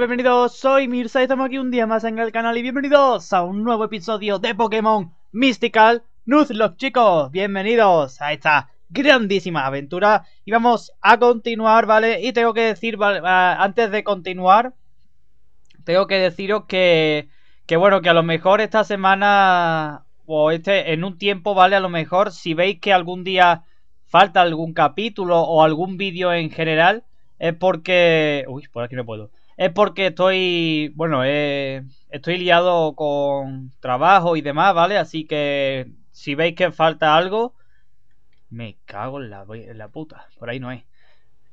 Bienvenidos, soy Mirza y estamos aquí un día más en el canal y bienvenidos a un nuevo episodio de Pokémon Mystical Nuzlocke, chicos. Bienvenidos a esta grandísima aventura y vamos a continuar, ¿vale? Y tengo que decir, ah, antes de continuar, tengo que deciros que, que, bueno, que a lo mejor esta semana o este, en un tiempo, ¿vale? A lo mejor si veis que algún día falta algún capítulo o algún vídeo en general, es porque... Uy, por aquí no puedo es porque estoy, bueno, eh, estoy liado con trabajo y demás, ¿vale? Así que si veis que falta algo, me cago en la, puta, por ahí no hay.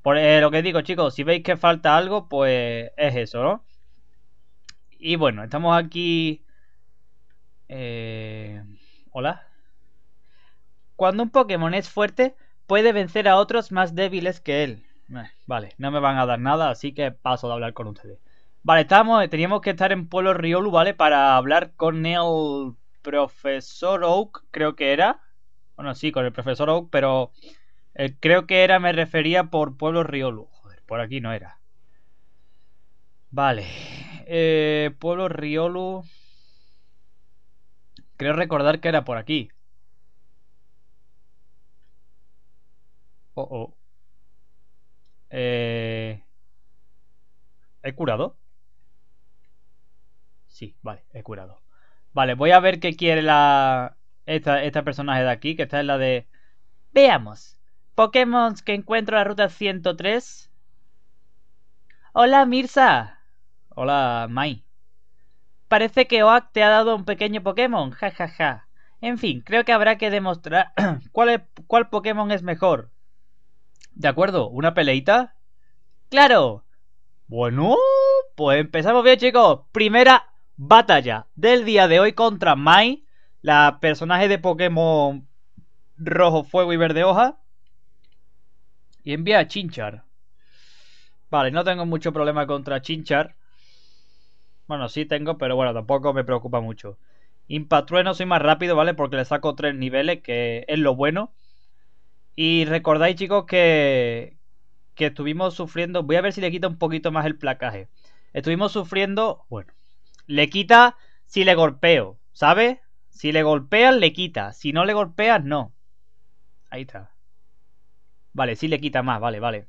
Por eh, lo que digo, chicos, si veis que falta algo, pues es eso, ¿no? Y bueno, estamos aquí... Eh, Hola. Cuando un Pokémon es fuerte, puede vencer a otros más débiles que él. Eh, vale, no me van a dar nada, así que paso de hablar con ustedes. Vale, estábamos, eh, teníamos que estar en Pueblo Riolu, ¿vale? Para hablar con el profesor Oak, creo que era. Bueno, sí, con el profesor Oak, pero eh, creo que era, me refería por Pueblo Riolu. Joder, por aquí no era. Vale. Eh, Pueblo Riolu. Creo recordar que era por aquí. Oh, oh. Eh, ¿He curado? Sí, vale, he curado. Vale, voy a ver qué quiere la... Esta, esta personaje de aquí, que esta es la de... Veamos. Pokémon que encuentro en la ruta 103. Hola, Mirza. Hola, Mai. Parece que Oak te ha dado un pequeño Pokémon. Ja, ja, ja. En fin, creo que habrá que demostrar cuál, cuál Pokémon es mejor. ¿De acuerdo? ¿Una peleita? ¡Claro! Bueno, pues empezamos bien, chicos. Primera batalla del día de hoy contra Mai, la personaje de Pokémon Rojo, Fuego y Verde Hoja. Y envía a Chinchar. Vale, no tengo mucho problema contra Chinchar. Bueno, sí tengo, pero bueno, tampoco me preocupa mucho. Impatrueno soy más rápido, ¿vale? Porque le saco tres niveles, que es lo bueno. Y recordáis, chicos, que, que estuvimos sufriendo. Voy a ver si le quita un poquito más el placaje. Estuvimos sufriendo. Bueno, le quita si le golpeo, ¿sabes? Si le golpeas, le quita. Si no le golpeas, no. Ahí está. Vale, si le quita más, vale, vale.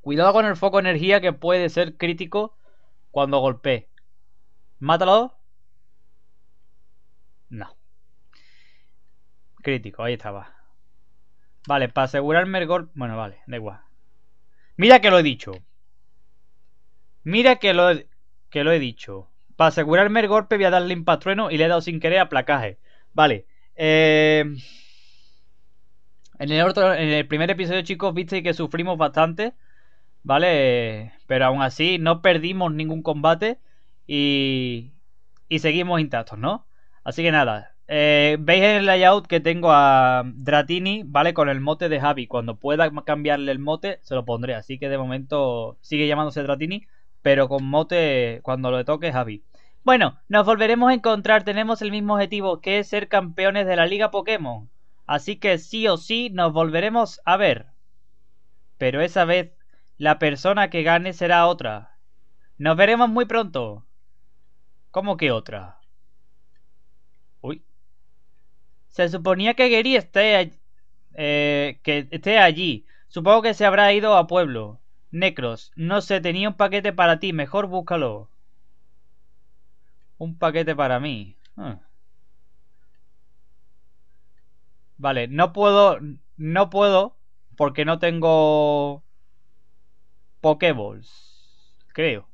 Cuidado con el foco de energía que puede ser crítico cuando golpee. ¿Mátalo? No. Crítico, ahí estaba. Vale, para asegurarme el golpe... Bueno, vale, da igual. Mira que lo he dicho. Mira que lo he, que lo he dicho. Para asegurarme el golpe voy a darle impatrueno y le he dado sin querer a placaje. Vale. Eh, en, el en el primer episodio, chicos, visteis que sufrimos bastante. ¿Vale? Pero aún así no perdimos ningún combate y, y seguimos intactos, ¿no? Así que nada, eh, veis Veis el layout que tengo a Dratini, ¿vale? Con el mote de Javi. Cuando pueda cambiarle el mote, se lo pondré. Así que de momento sigue llamándose Dratini, pero con mote cuando lo toque Javi. Bueno, nos volveremos a encontrar. Tenemos el mismo objetivo, que es ser campeones de la Liga Pokémon. Así que sí o sí nos volveremos a ver. Pero esa vez, la persona que gane será otra. Nos veremos muy pronto. ¿Cómo que otra? Se suponía que quería esté, eh, que esté allí. Supongo que se habrá ido a pueblo. Necros, no sé, tenía un paquete para ti. Mejor búscalo. Un paquete para mí. Ah. Vale, no puedo... No puedo porque no tengo... pokeballs, Creo.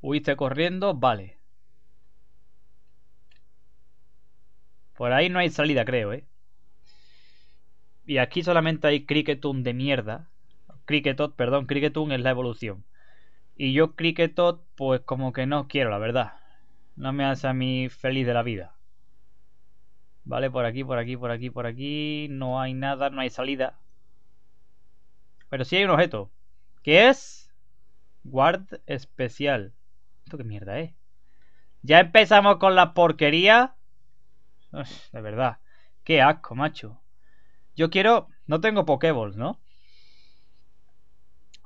Huiste corriendo, vale. Por ahí no hay salida, creo, ¿eh? Y aquí solamente hay Cricketun de mierda. Cricketot, perdón, Cricketun es la evolución. Y yo Cricketot, pues como que no quiero, la verdad. No me hace a mí feliz de la vida. Vale, por aquí, por aquí, por aquí, por aquí. No hay nada, no hay salida. Pero sí hay un objeto. ¿Qué es... Guard especial. ¿Esto qué mierda es? Eh. Ya empezamos con la porquería de verdad. Qué asco, macho. Yo quiero... No tengo Pokéballs, ¿no?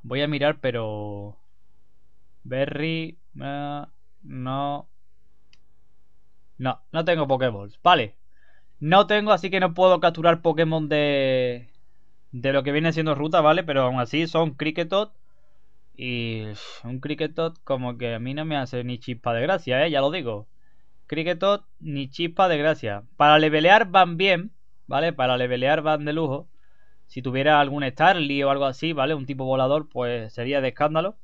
Voy a mirar, pero... Berry... Ah, no... No, no tengo Pokéballs. Vale. No tengo, así que no puedo capturar Pokémon de... De lo que viene siendo ruta, ¿vale? Pero aún así son Cricketot. Y un Cricketot como que a mí no me hace ni chispa de gracia, ¿eh? Ya lo digo. Cricketot, ni chispa de gracia. Para levelear van bien, ¿vale? Para levelear van de lujo. Si tuviera algún Starly o algo así, ¿vale? Un tipo volador, pues sería de escándalo.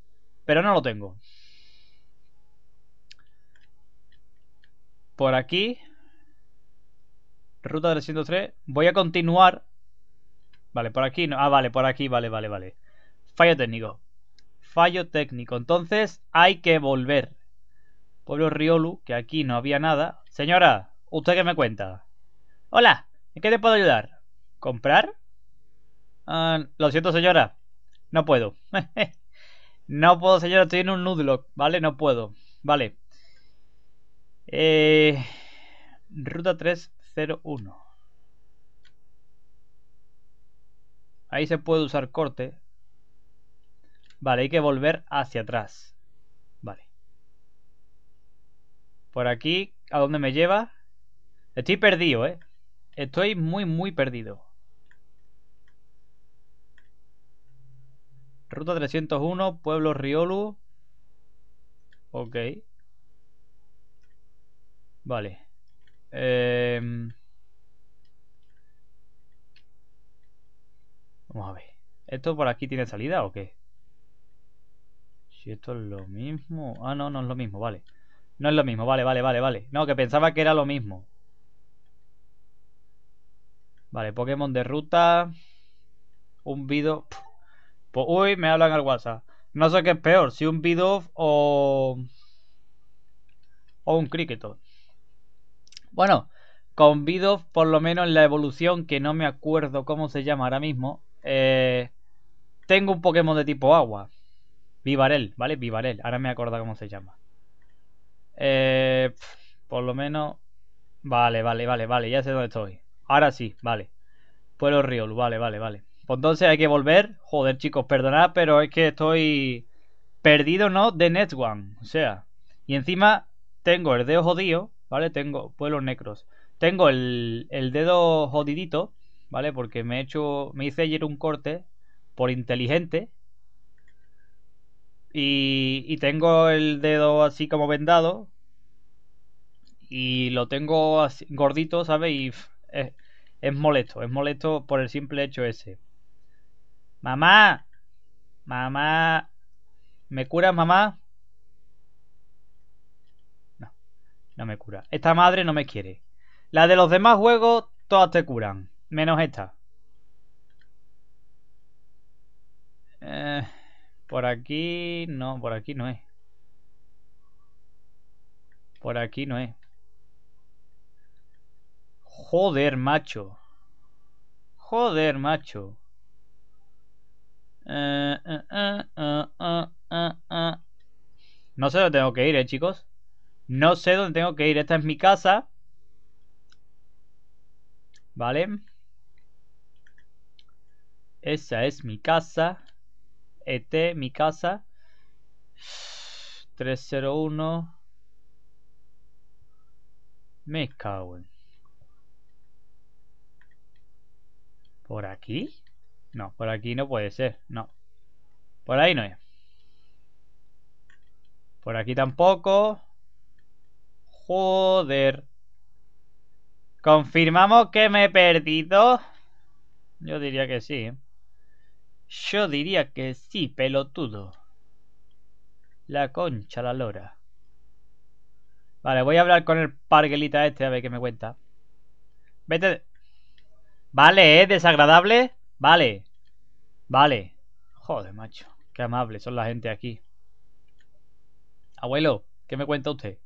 Pero no lo tengo. Por aquí. Ruta 303. Voy a continuar. Vale, por aquí no. Ah, vale, por aquí, vale, vale, vale. Fallo técnico. Fallo técnico. Entonces hay que volver. Pueblo Riolu, que aquí no había nada. Señora, ¿usted qué me cuenta? Hola, ¿en qué te puedo ayudar? ¿Comprar? Ah, lo siento, señora. No puedo. no puedo, señora. Estoy en un nudlock, ¿vale? No puedo. Vale. Eh, ruta 301. Ahí se puede usar corte. Vale, hay que volver hacia atrás. Por aquí, ¿a dónde me lleva? Estoy perdido, ¿eh? Estoy muy, muy perdido. Ruta 301, Pueblo Riolu. Ok. Vale. Em, vamos a ver. ¿Esto por aquí tiene salida o qué? Si esto es lo mismo... Ah, no, no es lo mismo, vale. No es lo mismo, vale, vale, vale, vale. No, que pensaba que era lo mismo. Vale, Pokémon de ruta. Un Bidoff. Pues, uy, me hablan al WhatsApp. No sé qué es peor, si un Bidoff o. o un todo Bueno, con Bidoff, por lo menos en la evolución, que no me acuerdo cómo se llama ahora mismo, eh, tengo un Pokémon de tipo agua. Vivarel, ¿vale? Vivarel, ahora me acuerdo cómo se llama. Eh, por lo menos. Vale, vale, vale, vale. Ya sé dónde estoy. Ahora sí, vale. Pueblo río, vale, vale, vale. Pues entonces hay que volver. Joder, chicos, perdonad, pero es que estoy perdido, ¿no? De Net One. O sea. Y encima tengo el dedo jodido, ¿vale? Tengo pueblos necros. Tengo el, el dedo jodidito, ¿vale? Porque me he hecho. Me hice ayer un corte por inteligente. Y, tengo el dedo así como vendado. Y lo tengo así, gordito, ¿sabes? Y es, molesto, es molesto por el simple hecho ese. Mamá, mamá, ¿me curas, mamá? No, no me cura. Esta madre no me quiere. La de los demás juegos, todas te curan, menos esta. Eh... Por aquí no, por aquí no es. Por aquí no es. Joder, macho. Joder, macho. Eh, eh, eh, no sé dónde tengo que ir, chicos. No sé dónde tengo que ir. Esta es mi casa. Vale. Esa es mi casa. ET, mi casa. 301. Me cago en. ¿Por aquí? No, por aquí no puede ser. No. Por ahí no es. Por aquí tampoco. Joder. ¿Confirmamos que me he perdido? Yo diría que sí. ¿eh? Yo diría que sí, pelotudo. La concha, la lora. Vale, voy a hablar con el parguelita este a ver qué me cuenta. Vete. Vale, ¿es ¿eh? desagradable? Vale. Vale. Joder, macho. Qué amable, son la gente aquí. Abuelo, ¿qué me cuenta usted?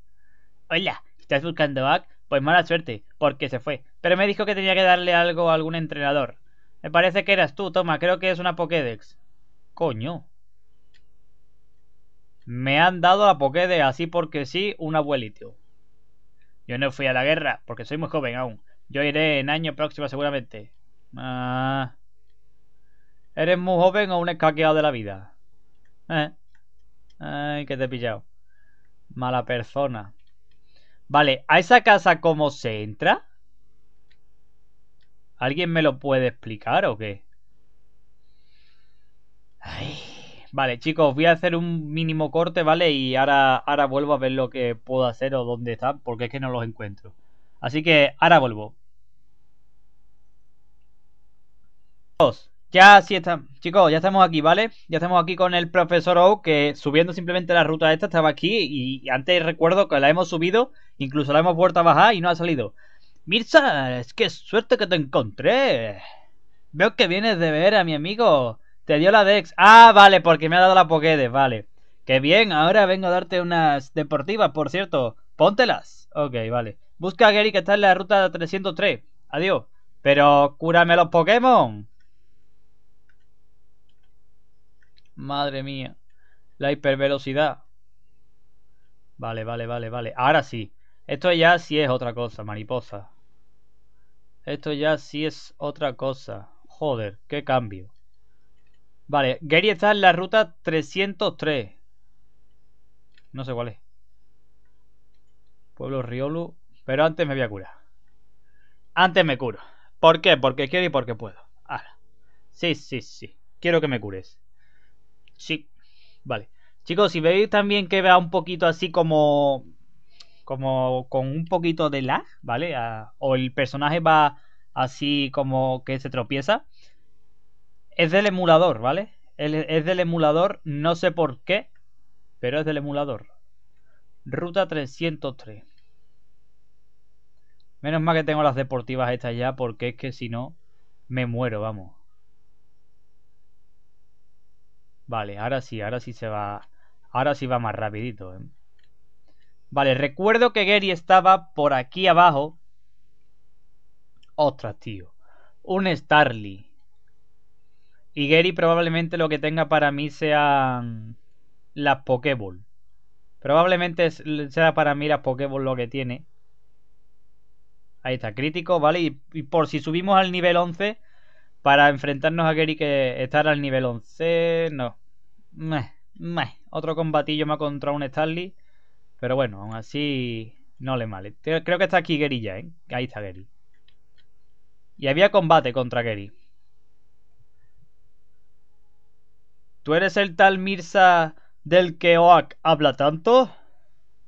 Hola, ¿estás buscando a Pues mala suerte, porque se fue. Pero me dijo que tenía que darle algo a algún entrenador. Me parece que eras tú, toma, creo que es una Pokédex. Coño. Me han dado la Pokédex así porque sí, un abuelito. Yo no fui a la guerra, porque soy muy joven aún. Yo iré en año próximo seguramente. Ah, ¿Eres muy joven o un escaqueado de la vida? Eh. Ay, que te he pillado. Mala persona. Vale, ¿a esa casa cómo se entra? ¿Alguien me lo puede explicar o qué? Vale, chicos, voy a hacer un mínimo corte, ¿vale? Y ahora, ahora vuelvo a ver lo que puedo hacer o dónde están, porque es que no los encuentro. Así que ahora vuelvo. Ya sí está, chicos, ya estamos aquí, ¿vale? Ya estamos aquí con el profesor O, que subiendo simplemente la ruta esta estaba aquí y antes recuerdo que la hemos subido, incluso la hemos vuelto a bajar y no ha salido. Mirza, es que suerte que te encontré. Veo que vienes de ver a mi amigo. Te dio la Dex. Ah, vale, porque me ha dado la Pokédex, vale. Que bien, ahora vengo a darte unas deportivas, por cierto. Póntelas. Ok, vale. Busca a Gary que está en la ruta 303. Adiós. Pero cúrame los Pokémon. Madre mía. La hipervelocidad. Vale, vale, vale, vale. Ahora sí. Esto ya sí es otra cosa, mariposa. Esto ya sí es otra cosa. Joder, qué cambio. Vale, Gary está en la ruta 303. No sé cuál es. Pueblo Riolu. Pero antes me voy a curar. Antes me curo. ¿Por qué? Porque quiero y porque puedo. Sí, sí, sí. Quiero que me cures. Sí. Vale. Chicos, si veis también que vea un poquito así como como con un poquito de lag, ¿vale? o el personaje va así como que se tropieza. Es del emulador, ¿vale? Es, es del emulador, no sé por qué, pero es del emulador. Ruta 303. Menos mal que tengo las deportivas estas ya, porque es que si no, me muero, vamos. Vale, ahora sí, ahora sí se va... Ahora sí va más rapidito, ¿eh? Vale, recuerdo que Gary estaba por aquí abajo. Ostras, tío. Un Starly. Y Gary probablemente lo que tenga para mí sean mm, las Pokéball. Probablemente sea para mí las Pokéball lo que tiene. Ahí está, crítico, ¿vale? Y, por si subimos al nivel 11, para enfrentarnos a Gary que estar al nivel 11, no. Otro combatillo más contra un Starly. Pero bueno, aún así no le male. Creo que está aquí Gary ya, ¿eh? Ahí está Gary. Y había combate contra Gary. ¿Tú eres el tal Mirza del que Oak habla tanto?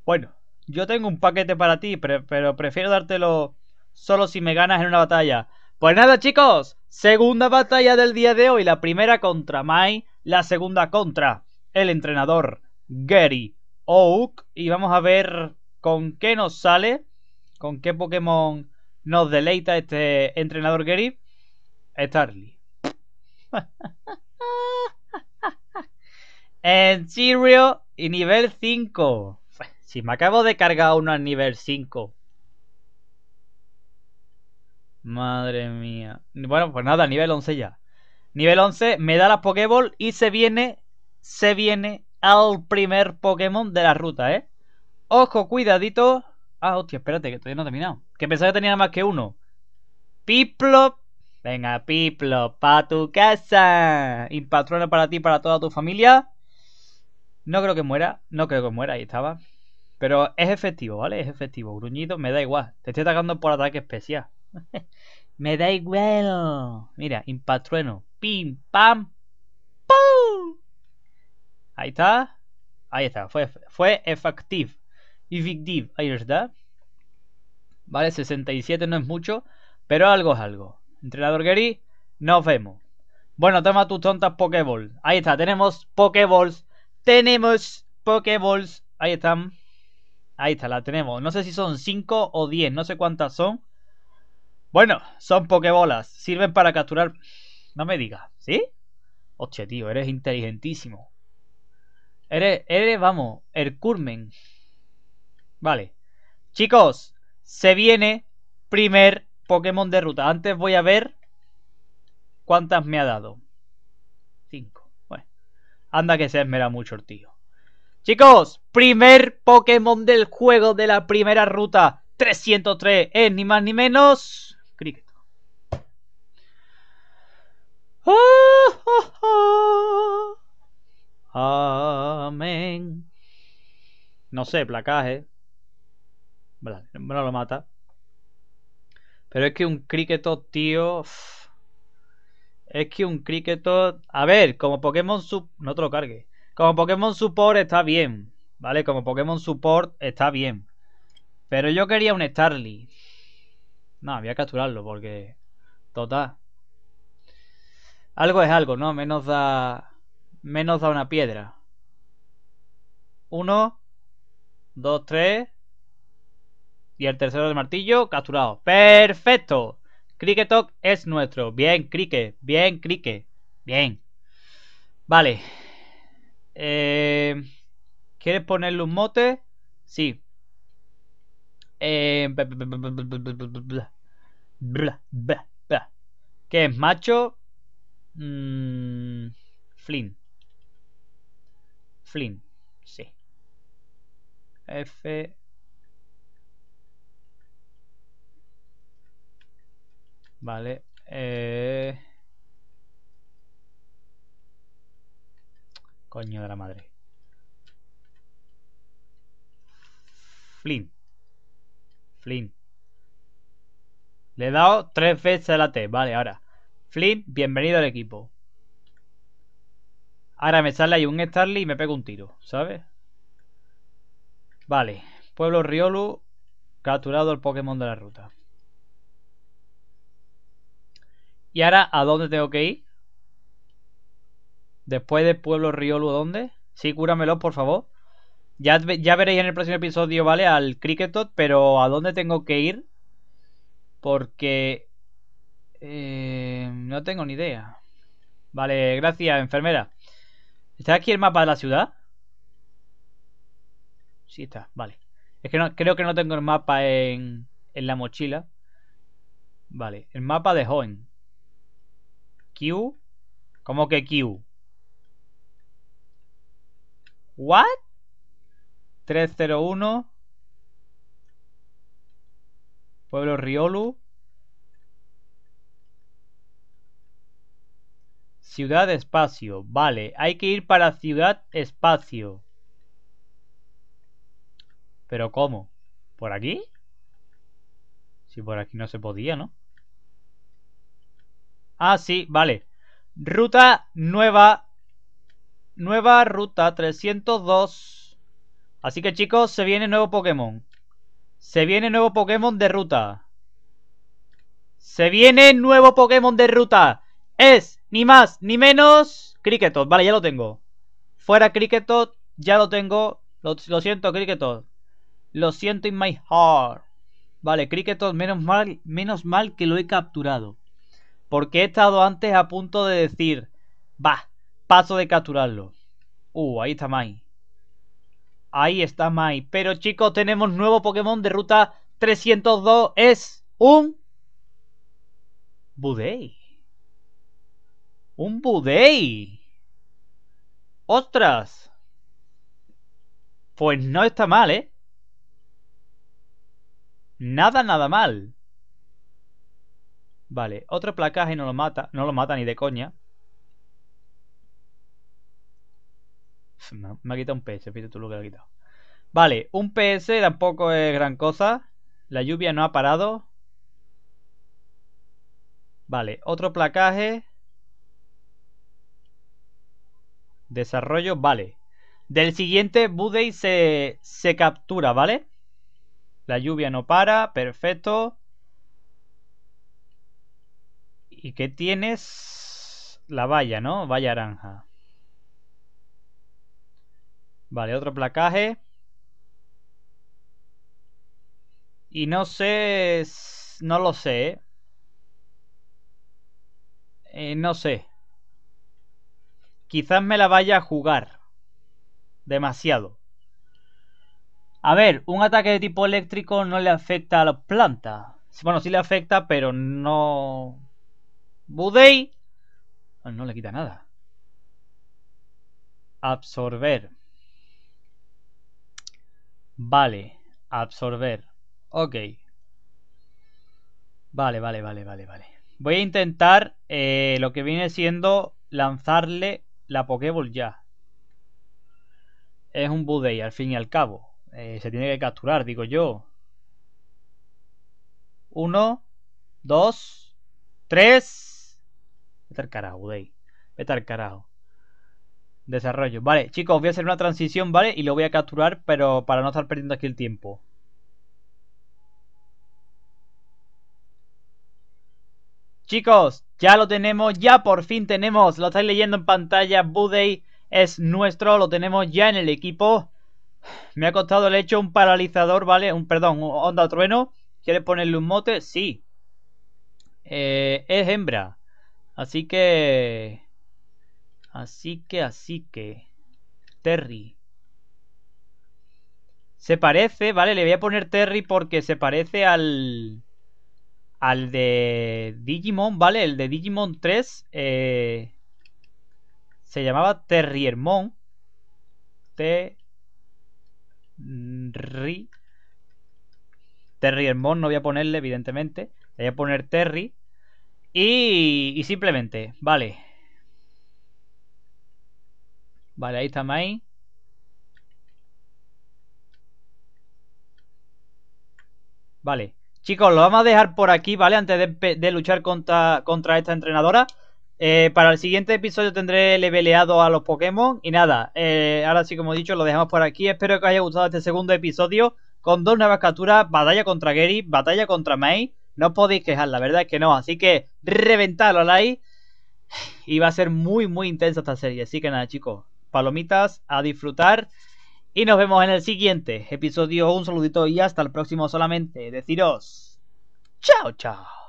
Bueno, yo tengo un paquete para ti, pero prefiero dártelo solo si me ganas en una batalla. Pues nada, chicos, segunda batalla del día de hoy. La primera contra Mai, la segunda contra el entrenador Gary Oak y vamos a ver con qué nos sale, con qué Pokémon nos deleita este entrenador Gary. Starly. en serio y nivel 5. Si me acabo de cargar uno al nivel 5. Madre mía. Bueno, pues nada, nivel 11 ya. Nivel 11 me da la Pokéball y se viene, se viene al primer Pokémon de la ruta, ¿eh? Ojo, cuidadito. Ah, hostia, espérate, que todavía no he terminado. Que pensaba que tenía más que uno. Piplop. Venga, Piplop, pa' tu casa. Impatrueno para ti, para toda tu familia. No creo que muera, no creo que muera, ahí estaba. Pero es efectivo, ¿vale? Es efectivo. Gruñido, me da igual. Te estoy atacando por ataque especial. me da igual. Mira, impatrueno. Pim, pam, pum. Ahí está. Ahí está. Fue, fue efectivo. Effective. Ahí está. Vale, 67 no es mucho, pero algo es algo. Entrenador Gary, nos vemos. Bueno, toma tus tontas Pokéballs Ahí está, tenemos Pokéballs. Tenemos Pokéballs. Ahí están. Ahí está, la tenemos. No sé si son 5 o 10, no sé cuántas son. Bueno, son Pokébolas. Sirven para capturar. No me digas, ¿sí? Hostia, tío, eres inteligentísimo. Eres, vamos, el Kurmen Vale. Chicos, se viene primer Pokémon de ruta. Antes voy a ver cuántas me ha dado. Cinco. Bueno. Anda que se esmera mucho el tío. Chicos, primer Pokémon del juego de la primera ruta. 303 es eh, ni más ni menos. Cricket. ¡Oh, oh, Amén. No sé, placaje. Bueno, no lo mata. Pero es que un cricketot, tío. Es que un cricketot. A ver, como Pokémon Sup... No te lo cargue. Como Pokémon Support está bien. ¿Vale? Como Pokémon Support está bien. Pero yo quería un Starly. No, había a capturarlo porque. Total. Algo es algo, ¿no? Menos da menos da una piedra. Uno Dos, tres Y el tercero del martillo, capturado. ¡Perfecto! Cricketok es nuestro. Bien, Cricket. Bien, Cricket. Bien. Vale. ¿Quieres ponerle un mote? Sí. ¿Qué es macho? Flint Flynn. Flynn. Sí. F. Vale. Eh... Coño de la madre. Flynn. Flynn. Le he dado tres veces la T. Vale, ahora. Flynn, bienvenido al equipo. Ahora me sale ahí un Starly y me pego un tiro, ¿sabes? Vale. Pueblo Riolu, capturado el Pokémon de la ruta. ¿Y ahora a dónde tengo que ir? Después de Pueblo Riolu, ¿dónde? Sí, cúramelo, por favor. Ya, ya veréis en el próximo episodio, ¿vale? Al Cricketot, pero ¿a dónde tengo que ir? Porque... Eh, no tengo ni idea. Vale, gracias, enfermera. ¿Está aquí el mapa de la ciudad? Sí está, vale. Es que no, creo que no tengo el mapa en, en la mochila. Vale, el mapa de Hoenn. Q. ¿Cómo que Q? ¿What? 301. Pueblo Riolu. Ciudad espacio. Vale, hay que ir para ciudad espacio. ¿Pero cómo? ¿Por aquí? Si por aquí no se podía, ¿no? Ah, sí, vale. Ruta nueva. Nueva ruta 302. Así que chicos, se viene nuevo Pokémon. Se viene nuevo Pokémon de ruta. Se viene nuevo Pokémon de ruta. Es ni más, ni menos. Cricketot, vale, ya lo tengo. Fuera Cricketot, ya lo tengo. Lo, siento, Cricketot. Lo siento in my heart. Vale, Cricketot, menos mal, menos mal que lo he capturado. Porque he estado antes a punto de decir, va, paso de capturarlo. Uh, ahí está Mai. Ahí está Mai. Pero chicos, tenemos nuevo Pokémon de ruta 302. Es un... Budei. ¡Un Budei! ¡Ostras! Pues no está mal, ¿eh? Nada, nada mal. Vale, otro placaje no lo mata, no lo mata ni de coña. Me ha quitado un PS, fíjate tú lo que ha quitado. Vale, un PS tampoco es gran cosa. La lluvia no ha parado. Vale, otro placaje. Desarrollo, vale. Del siguiente Budey se, se captura, ¿vale? La lluvia no para, perfecto. ¿Y qué tienes? La valla, ¿no? Valla naranja. Vale, otro placaje. Y no sé... No lo sé. Eh, eh no sé. Quizás me la vaya a jugar. Demasiado. A ver, un ataque de tipo eléctrico no le afecta a la planta. Bueno, sí le afecta, pero no... Budei ah, no le quita nada. Absorber. Vale, absorber. Ok. Vale, vale, vale, vale, vale. Voy a intentar eh, lo que viene siendo lanzarle la Pokéball ya. Es un Budey, al fin y al cabo. Eh, se tiene que capturar, digo yo. Uno, dos, tres. Vete al carajo, Budey. Vete al carajo. Desarrollo. Vale, chicos, voy a hacer una transición, ¿vale? Y lo voy a capturar, pero para no estar perdiendo aquí el tiempo. Chicos, ya lo tenemos, ya por fin tenemos, lo estáis leyendo en pantalla, Budey es nuestro, lo tenemos ya en el equipo. Me ha costado el hecho un paralizador, ¿vale? Un, perdón, un onda trueno. ¿Quieres ponerle un mote? Sí. Eh, es hembra. Así que... Así que, así que... Terry. Se parece, ¿vale? Le voy a poner Terry porque se parece al al de Digimon, ¿vale? El de Digimon 3 eh, se llamaba Terriermon. Terri. Terriermon no voy a ponerle, evidentemente. voy a poner Terry. Y, simplemente, vale. Vale, ahí está Mai. Vale. Chicos, lo vamos a dejar por aquí, ¿vale? Antes de, luchar contra, contra esta entrenadora. Eh, para el siguiente episodio tendré leveleado a los Pokémon. Y nada, eh, ahora sí, como he dicho, lo dejamos por aquí. Espero que os haya gustado este segundo episodio con dos nuevas capturas, batalla contra Gary, batalla contra May. No os podéis quejar, la verdad es que no. Así que reventadlo a like. Y va a ser muy, muy intensa esta serie. Así que nada, chicos, palomitas, a disfrutar. Y nos vemos en el siguiente episodio. Un saludito y hasta el próximo solamente. Deciros. Chao, chao.